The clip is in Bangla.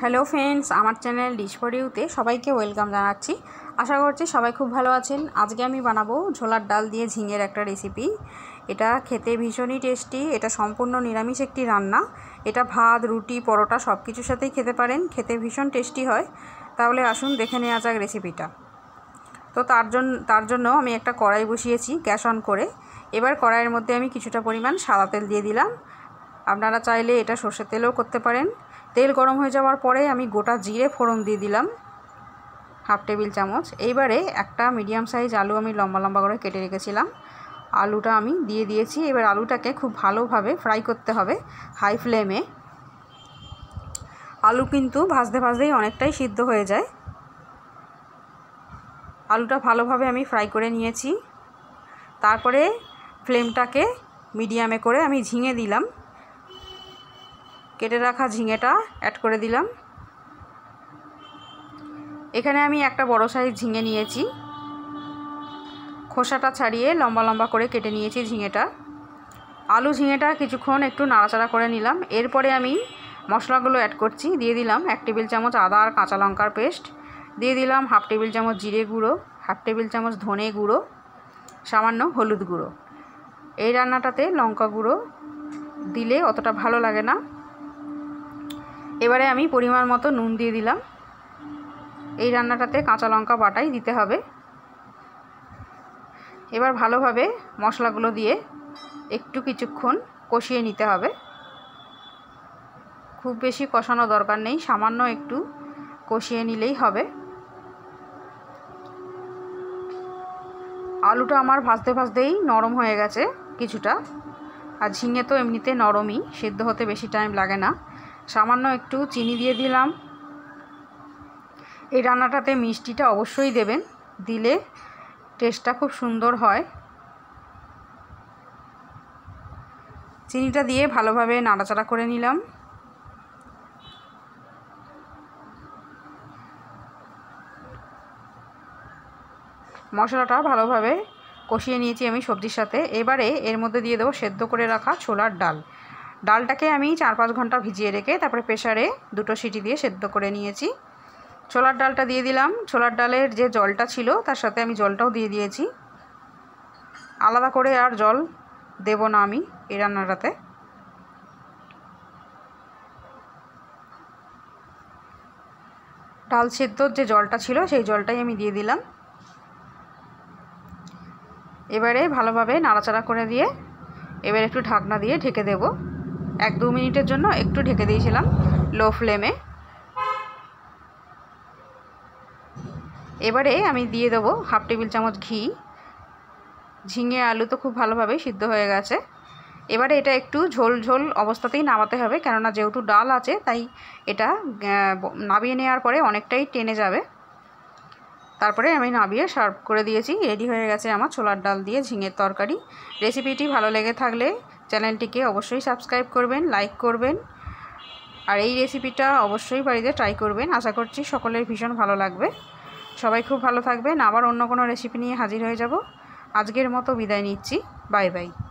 হ্যালো ফ্রেন্ডস আমার চ্যানেল ডিশ ইউতে সবাইকে ওয়েলকাম জানাচ্ছি আশা করছি সবাই খুব ভালো আছেন আজকে আমি বানাবো ঝোলার ডাল দিয়ে ঝিঙের একটা রেসিপি এটা খেতে ভীষণই টেস্টি এটা সম্পূর্ণ নিরামিষ একটি রান্না এটা ভাত রুটি পরোটা সব কিছুর সাথেই খেতে পারেন খেতে ভীষণ টেস্টি হয় তাহলে আসুন দেখে নেওয়া যাক রেসিপিটা তো তার জন্য তার জন্য আমি একটা কড়াই বসিয়েছি গ্যাস অন করে এবার কড়াইয়ের মধ্যে আমি কিছুটা পরিমাণ সাদা তেল দিয়ে দিলাম আপনারা চাইলে এটা সর্ষের তেলেও করতে পারেন তেল গরম হয়ে যাওয়ার পরে আমি গোটা জিরে ফোড়ন দিয়ে দিলাম হাফ টেবিল চামচ এইবারে একটা মিডিয়াম সাইজ আলু আমি লম্বা লম্বা করে কেটে রেখেছিলাম আলুটা আমি দিয়ে দিয়েছি এবার আলুটাকে খুব ভালোভাবে ফ্রাই করতে হবে হাই ফ্লেমে আলু কিন্তু ভাজতে ভাজতেই অনেকটাই সিদ্ধ হয়ে যায় আলুটা ভালোভাবে আমি ফ্রাই করে নিয়েছি তারপরে ফ্লেমটাকে মিডিয়ামে করে আমি ঝিঙে দিলাম কেটে রাখা ঝিঙেটা অ্যাড করে দিলাম এখানে আমি একটা বড় সাইজ ঝিঙে নিয়েছি খোসাটা ছাড়িয়ে লম্বা লম্বা করে কেটে নিয়েছি ঝিঙেটা আলু ঝিঙেটা কিছুক্ষণ একটু নাড়াচাড়া করে নিলাম এরপরে আমি মশলাগুলো অ্যাড করছি দিয়ে দিলাম এক টেবিল চামচ আদা আর কাঁচা লঙ্কার পেস্ট দিয়ে দিলাম হাফ টেবিল চামচ জিরে গুঁড়ো হাফ টেবিল চামচ ধনে গুঁড়ো সামান্য হলুদ গুঁড়ো এই রান্নাটাতে লঙ্কা গুঁড়ো দিলে অতটা ভালো লাগে না এবারে আমি পরিমাণ মতো নুন দিয়ে দিলাম এই রান্নাটাতে কাঁচা লঙ্কা বাটাই দিতে হবে এবার ভালোভাবে মশলাগুলো দিয়ে একটু কিছুক্ষণ কষিয়ে নিতে হবে খুব বেশি কষানো দরকার নেই সামান্য একটু কষিয়ে নিলেই হবে আলুটা আমার ভাজতে ভাজতেই নরম হয়ে গেছে কিছুটা আর ঝিঙে তো এমনিতে নরমই সেদ্ধ হতে বেশি টাইম লাগে না সামান্য একটু চিনি দিয়ে দিলাম এই রান্নাটাতে মিষ্টিটা অবশ্যই দেবেন দিলে টেস্টটা খুব সুন্দর হয় চিনিটা দিয়ে ভালোভাবে নাড়াচাড়া করে নিলাম মশলাটা ভালোভাবে কষিয়ে নিয়েছি আমি সবজির সাথে এবারে এর মধ্যে দিয়ে দেবো সেদ্ধ করে রাখা ছোলার ডাল ডালটাকে আমি চার পাঁচ ঘন্টা ভিজিয়ে রেখে তারপরে প্রেশারে দুটো সিটি দিয়ে সেদ্ধ করে নিয়েছি ছোলার ডালটা দিয়ে দিলাম ছোলার ডালের যে জলটা ছিল তার সাথে আমি জলটাও দিয়ে দিয়েছি আলাদা করে আর জল দেব না আমি এই রান্নাটাতে ডাল সেদ্ধর যে জলটা ছিল সেই জলটাই আমি দিয়ে দিলাম এবারে ভালোভাবে নাড়াচাড়া করে দিয়ে এবার একটু ঢাকনা দিয়ে ঢেকে দেবো এক দু মিনিটের জন্য একটু ঢেকে দিয়েছিলাম লো ফ্লেমে এবারে আমি দিয়ে দেবো হাফ টেবিল চামচ ঘি ঝিঙে আলু তো খুব ভালোভাবেই সিদ্ধ হয়ে গেছে এবারে এটা একটু ঝোল ঝোল অবস্থাতেই নামাতে হবে কেননা যেহেতু ডাল আছে তাই এটা নাবিয়ে নেওয়ার পরে অনেকটাই টেনে যাবে তারপরে আমি নাবিয়ে সার্ভ করে দিয়েছি রেডি হয়ে গেছে আমার ছোলার ডাল দিয়ে ঝিঙের তরকারি রেসিপিটি ভালো লেগে থাকলে চ্যানেলটিকে অবশ্যই সাবস্ক্রাইব করবেন লাইক করবেন আর এই রেসিপিটা অবশ্যই বাড়িতে ট্রাই করবেন আশা করছি সকলের ভীষণ ভালো লাগবে সবাই খুব ভালো থাকবেন আবার অন্য কোনো রেসিপি নিয়ে হাজির হয়ে যাব আজকের মতো বিদায় নিচ্ছি বাই বাই